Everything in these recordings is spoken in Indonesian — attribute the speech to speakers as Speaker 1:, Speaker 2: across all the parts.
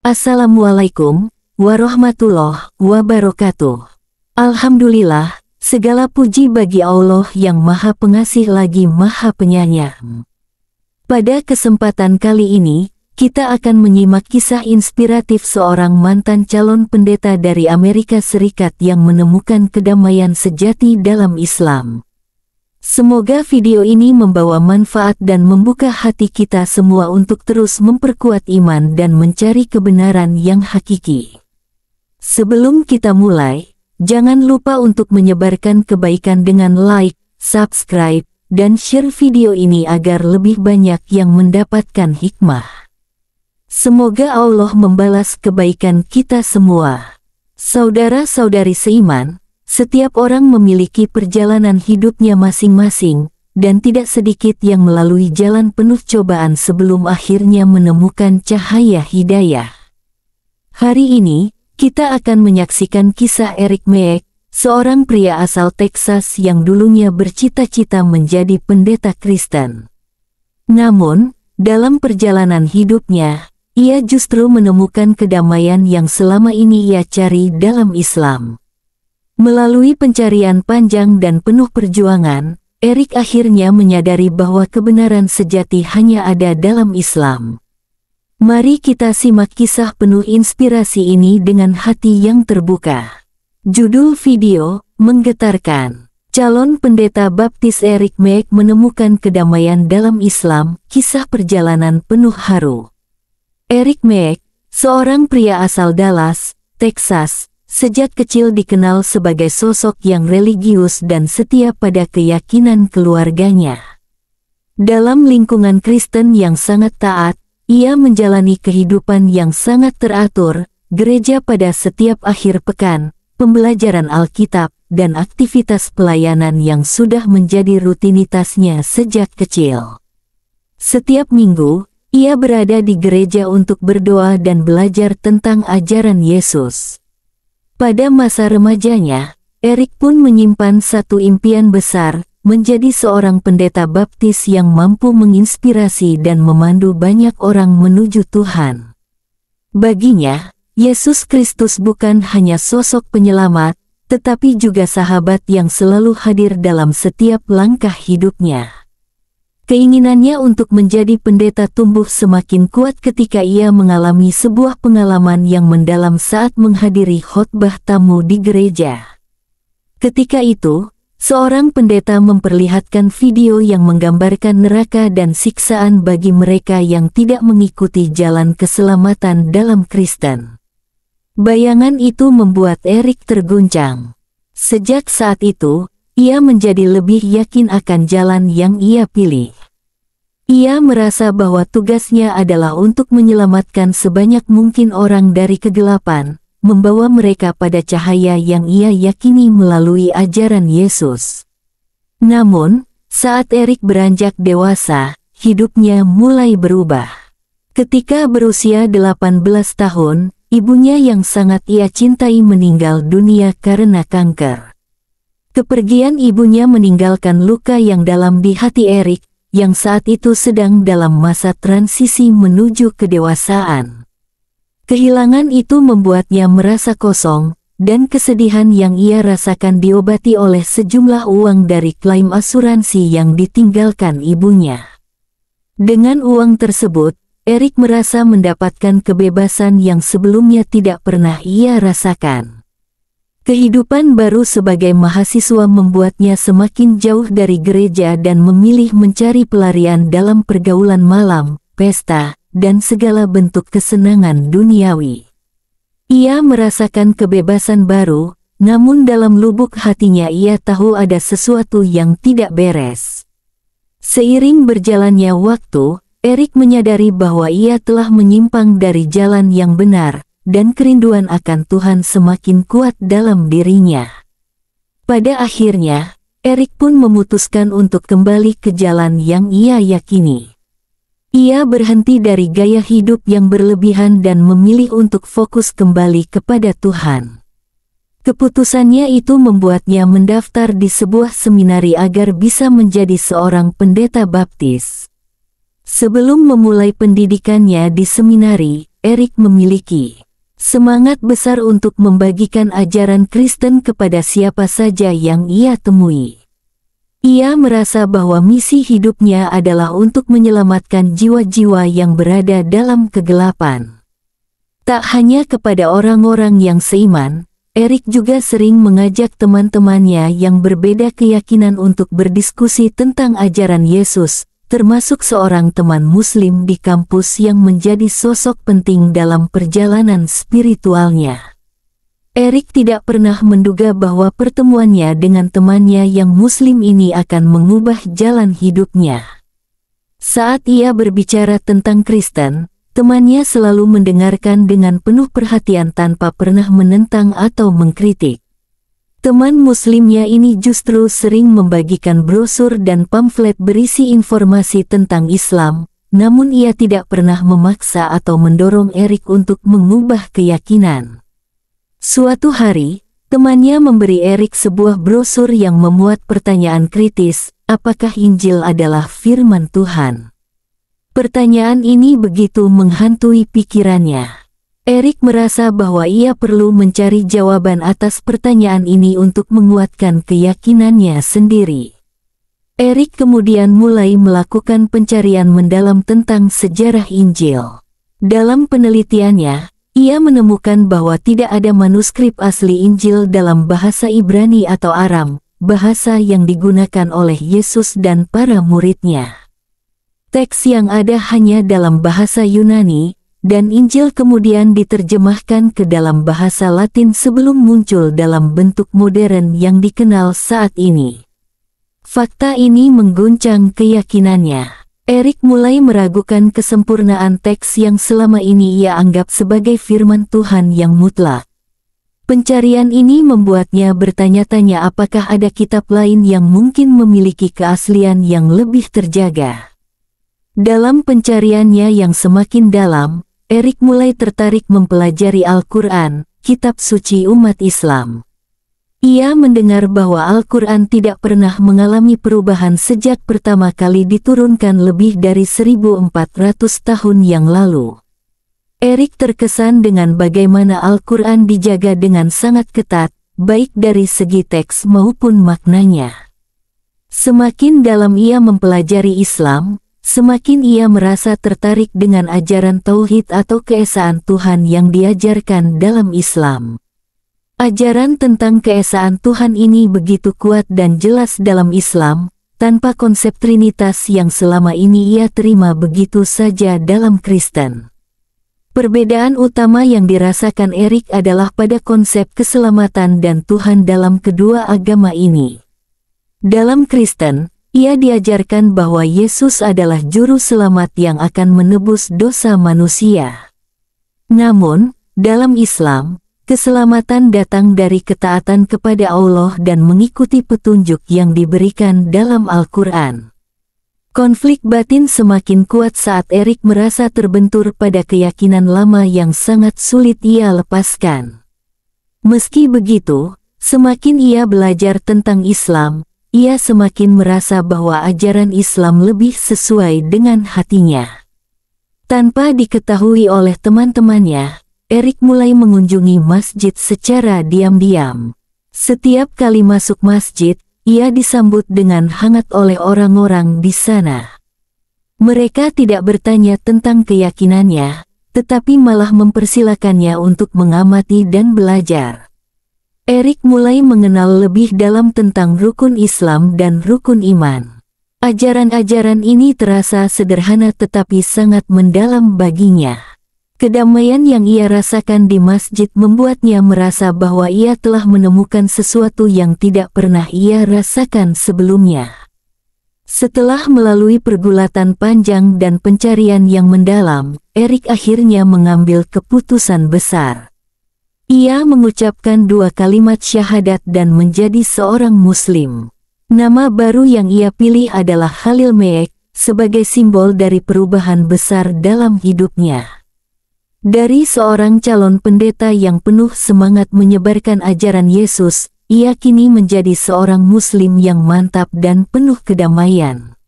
Speaker 1: Assalamualaikum warahmatullahi wabarakatuh. Alhamdulillah, segala puji bagi Allah yang maha pengasih lagi maha penyayang. Pada kesempatan kali ini, kita akan menyimak kisah inspiratif seorang mantan calon pendeta dari Amerika Serikat yang menemukan kedamaian sejati dalam Islam. Semoga video ini membawa manfaat dan membuka hati kita semua untuk terus memperkuat iman dan mencari kebenaran yang hakiki. Sebelum kita mulai, jangan lupa untuk menyebarkan kebaikan dengan like, subscribe, dan share video ini agar lebih banyak yang mendapatkan hikmah. Semoga Allah membalas kebaikan kita semua. Saudara-saudari seiman, setiap orang memiliki perjalanan hidupnya masing-masing, dan tidak sedikit yang melalui jalan penuh cobaan sebelum akhirnya menemukan cahaya hidayah. Hari ini, kita akan menyaksikan kisah Eric Meek, seorang pria asal Texas yang dulunya bercita-cita menjadi pendeta Kristen. Namun, dalam perjalanan hidupnya, ia justru menemukan kedamaian yang selama ini ia cari dalam Islam. Melalui pencarian panjang dan penuh perjuangan, Erik akhirnya menyadari bahwa kebenaran sejati hanya ada dalam Islam. Mari kita simak kisah penuh inspirasi ini dengan hati yang terbuka. Judul video, Menggetarkan. Calon pendeta baptis Erik Meek menemukan kedamaian dalam Islam, kisah perjalanan penuh haru. Erik Meek, seorang pria asal Dallas, Texas, sejak kecil dikenal sebagai sosok yang religius dan setia pada keyakinan keluarganya. Dalam lingkungan Kristen yang sangat taat, ia menjalani kehidupan yang sangat teratur, gereja pada setiap akhir pekan, pembelajaran Alkitab, dan aktivitas pelayanan yang sudah menjadi rutinitasnya sejak kecil. Setiap minggu, ia berada di gereja untuk berdoa dan belajar tentang ajaran Yesus. Pada masa remajanya, Erik pun menyimpan satu impian besar, menjadi seorang pendeta baptis yang mampu menginspirasi dan memandu banyak orang menuju Tuhan. Baginya, Yesus Kristus bukan hanya sosok penyelamat, tetapi juga sahabat yang selalu hadir dalam setiap langkah hidupnya. Keinginannya untuk menjadi pendeta tumbuh semakin kuat ketika ia mengalami sebuah pengalaman yang mendalam saat menghadiri khotbah tamu di gereja. Ketika itu, seorang pendeta memperlihatkan video yang menggambarkan neraka dan siksaan bagi mereka yang tidak mengikuti jalan keselamatan dalam Kristen. Bayangan itu membuat Erik terguncang. Sejak saat itu, ia menjadi lebih yakin akan jalan yang ia pilih. Ia merasa bahwa tugasnya adalah untuk menyelamatkan sebanyak mungkin orang dari kegelapan, membawa mereka pada cahaya yang ia yakini melalui ajaran Yesus. Namun, saat Erik beranjak dewasa, hidupnya mulai berubah. Ketika berusia 18 tahun, ibunya yang sangat ia cintai meninggal dunia karena kanker. Kepergian ibunya meninggalkan luka yang dalam di hati Erik, yang saat itu sedang dalam masa transisi menuju kedewasaan. Kehilangan itu membuatnya merasa kosong, dan kesedihan yang ia rasakan diobati oleh sejumlah uang dari klaim asuransi yang ditinggalkan ibunya. Dengan uang tersebut, Erik merasa mendapatkan kebebasan yang sebelumnya tidak pernah ia rasakan. Kehidupan baru sebagai mahasiswa membuatnya semakin jauh dari gereja dan memilih mencari pelarian dalam pergaulan malam, pesta, dan segala bentuk kesenangan duniawi. Ia merasakan kebebasan baru, namun dalam lubuk hatinya ia tahu ada sesuatu yang tidak beres. Seiring berjalannya waktu, Erik menyadari bahwa ia telah menyimpang dari jalan yang benar, dan kerinduan akan Tuhan semakin kuat dalam dirinya. Pada akhirnya, Erik pun memutuskan untuk kembali ke jalan yang ia yakini. Ia berhenti dari gaya hidup yang berlebihan dan memilih untuk fokus kembali kepada Tuhan. Keputusannya itu membuatnya mendaftar di sebuah seminari agar bisa menjadi seorang pendeta baptis. Sebelum memulai pendidikannya di seminari, Erik memiliki semangat besar untuk membagikan ajaran Kristen kepada siapa saja yang ia temui. Ia merasa bahwa misi hidupnya adalah untuk menyelamatkan jiwa-jiwa yang berada dalam kegelapan. Tak hanya kepada orang-orang yang seiman, Erik juga sering mengajak teman-temannya yang berbeda keyakinan untuk berdiskusi tentang ajaran Yesus, termasuk seorang teman muslim di kampus yang menjadi sosok penting dalam perjalanan spiritualnya. Erik tidak pernah menduga bahwa pertemuannya dengan temannya yang muslim ini akan mengubah jalan hidupnya. Saat ia berbicara tentang Kristen, temannya selalu mendengarkan dengan penuh perhatian tanpa pernah menentang atau mengkritik. Teman muslimnya ini justru sering membagikan brosur dan pamflet berisi informasi tentang Islam, namun ia tidak pernah memaksa atau mendorong Erik untuk mengubah keyakinan. Suatu hari, temannya memberi Erik sebuah brosur yang memuat pertanyaan kritis, apakah Injil adalah firman Tuhan? Pertanyaan ini begitu menghantui pikirannya. Erik merasa bahwa ia perlu mencari jawaban atas pertanyaan ini untuk menguatkan keyakinannya sendiri. Erik kemudian mulai melakukan pencarian mendalam tentang sejarah Injil. Dalam penelitiannya, ia menemukan bahwa tidak ada manuskrip asli Injil dalam bahasa Ibrani atau Aram, bahasa yang digunakan oleh Yesus dan para muridnya. Teks yang ada hanya dalam bahasa Yunani, dan Injil kemudian diterjemahkan ke dalam bahasa Latin sebelum muncul dalam bentuk modern yang dikenal saat ini. Fakta ini mengguncang keyakinannya. Erik mulai meragukan kesempurnaan teks yang selama ini ia anggap sebagai firman Tuhan yang mutlak. Pencarian ini membuatnya bertanya-tanya apakah ada kitab lain yang mungkin memiliki keaslian yang lebih terjaga. Dalam pencariannya yang semakin dalam, Erik mulai tertarik mempelajari Al-Quran, kitab suci umat Islam. Ia mendengar bahwa Al-Quran tidak pernah mengalami perubahan sejak pertama kali diturunkan lebih dari 1400 tahun yang lalu. Erik terkesan dengan bagaimana Al-Quran dijaga dengan sangat ketat, baik dari segi teks maupun maknanya. Semakin dalam ia mempelajari Islam, semakin ia merasa tertarik dengan ajaran Tauhid atau keesaan Tuhan yang diajarkan dalam Islam. Ajaran tentang keesaan Tuhan ini begitu kuat dan jelas dalam Islam, tanpa konsep Trinitas yang selama ini ia terima begitu saja dalam Kristen. Perbedaan utama yang dirasakan Erik adalah pada konsep keselamatan dan Tuhan dalam kedua agama ini. Dalam Kristen, ia diajarkan bahwa Yesus adalah juru selamat yang akan menebus dosa manusia. Namun, dalam Islam, keselamatan datang dari ketaatan kepada Allah dan mengikuti petunjuk yang diberikan dalam Al-Quran. Konflik batin semakin kuat saat Erik merasa terbentur pada keyakinan lama yang sangat sulit ia lepaskan. Meski begitu, semakin ia belajar tentang Islam, ia semakin merasa bahwa ajaran Islam lebih sesuai dengan hatinya. Tanpa diketahui oleh teman-temannya, Erik mulai mengunjungi masjid secara diam-diam. Setiap kali masuk masjid, ia disambut dengan hangat oleh orang-orang di sana. Mereka tidak bertanya tentang keyakinannya, tetapi malah mempersilakannya untuk mengamati dan belajar. Erik mulai mengenal lebih dalam tentang rukun Islam dan rukun iman. Ajaran-ajaran ini terasa sederhana tetapi sangat mendalam baginya. Kedamaian yang ia rasakan di masjid membuatnya merasa bahwa ia telah menemukan sesuatu yang tidak pernah ia rasakan sebelumnya. Setelah melalui pergulatan panjang dan pencarian yang mendalam, Erik akhirnya mengambil keputusan besar. Ia mengucapkan dua kalimat syahadat dan menjadi seorang muslim. Nama baru yang ia pilih adalah Khalil Meek, sebagai simbol dari perubahan besar dalam hidupnya. Dari seorang calon pendeta yang penuh semangat menyebarkan ajaran Yesus, ia kini menjadi seorang muslim yang mantap dan penuh kedamaian.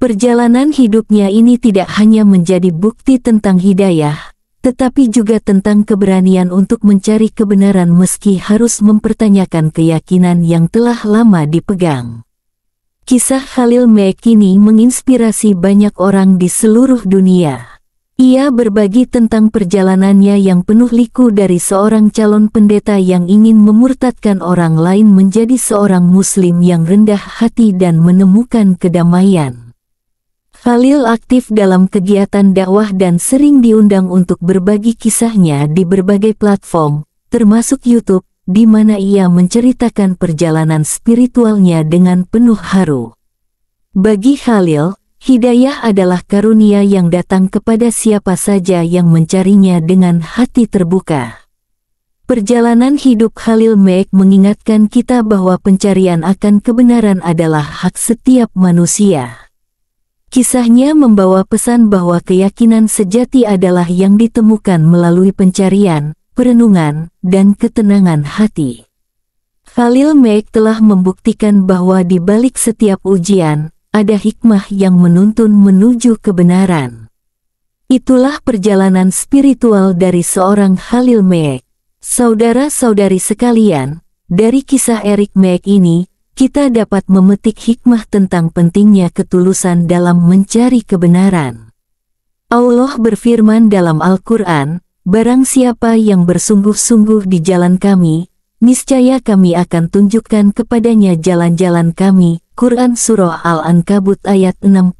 Speaker 1: Perjalanan hidupnya ini tidak hanya menjadi bukti tentang hidayah, tetapi juga tentang keberanian untuk mencari kebenaran meski harus mempertanyakan keyakinan yang telah lama dipegang. Kisah Khalil Mack menginspirasi banyak orang di seluruh dunia. Ia berbagi tentang perjalanannya yang penuh liku dari seorang calon pendeta yang ingin memurtadkan orang lain menjadi seorang muslim yang rendah hati dan menemukan kedamaian. Khalil aktif dalam kegiatan dakwah dan sering diundang untuk berbagi kisahnya di berbagai platform, termasuk YouTube, di mana ia menceritakan perjalanan spiritualnya dengan penuh haru. Bagi Khalil, hidayah adalah karunia yang datang kepada siapa saja yang mencarinya dengan hati terbuka. Perjalanan hidup Khalil Mek mengingatkan kita bahwa pencarian akan kebenaran adalah hak setiap manusia. Kisahnya membawa pesan bahwa keyakinan sejati adalah yang ditemukan melalui pencarian, perenungan, dan ketenangan hati. Khalil Meik telah membuktikan bahwa di balik setiap ujian, ada hikmah yang menuntun menuju kebenaran. Itulah perjalanan spiritual dari seorang Khalil Meik. Saudara-saudari sekalian, dari kisah Erik Meik ini, kita dapat memetik hikmah tentang pentingnya ketulusan dalam mencari kebenaran. Allah berfirman dalam Al-Quran, Barang siapa yang bersungguh-sungguh di jalan kami, niscaya kami akan tunjukkan kepadanya jalan-jalan kami. Quran Surah Al-Ankabut ayat 69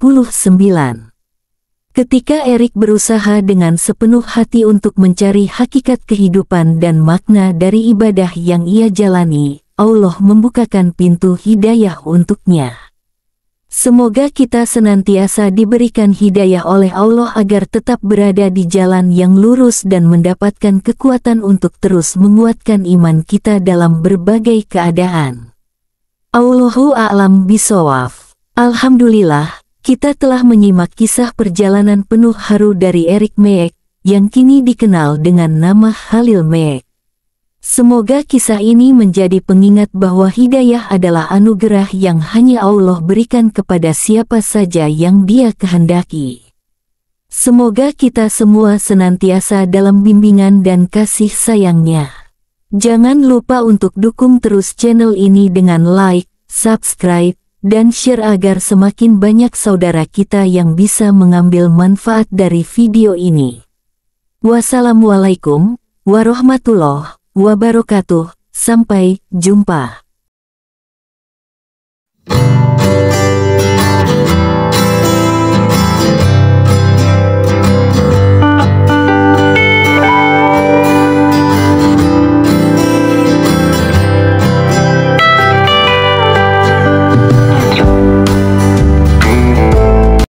Speaker 1: Ketika Erik berusaha dengan sepenuh hati untuk mencari hakikat kehidupan dan makna dari ibadah yang ia jalani, Allah membukakan pintu hidayah untuknya. Semoga kita senantiasa diberikan hidayah oleh Allah agar tetap berada di jalan yang lurus dan mendapatkan kekuatan untuk terus menguatkan iman kita dalam berbagai keadaan. Allahu a'lam bisawaf. Alhamdulillah, kita telah menyimak kisah perjalanan penuh haru dari Erik Meek, yang kini dikenal dengan nama Halil Meek. Semoga kisah ini menjadi pengingat bahwa hidayah adalah anugerah yang hanya Allah berikan kepada siapa saja yang dia kehendaki. Semoga kita semua senantiasa dalam bimbingan dan kasih sayangnya. Jangan lupa untuk dukung terus channel ini dengan like, subscribe, dan share agar semakin banyak saudara kita yang bisa mengambil manfaat dari video ini. Wassalamualaikum warahmatullahi wabarakatuh. Sampai jumpa.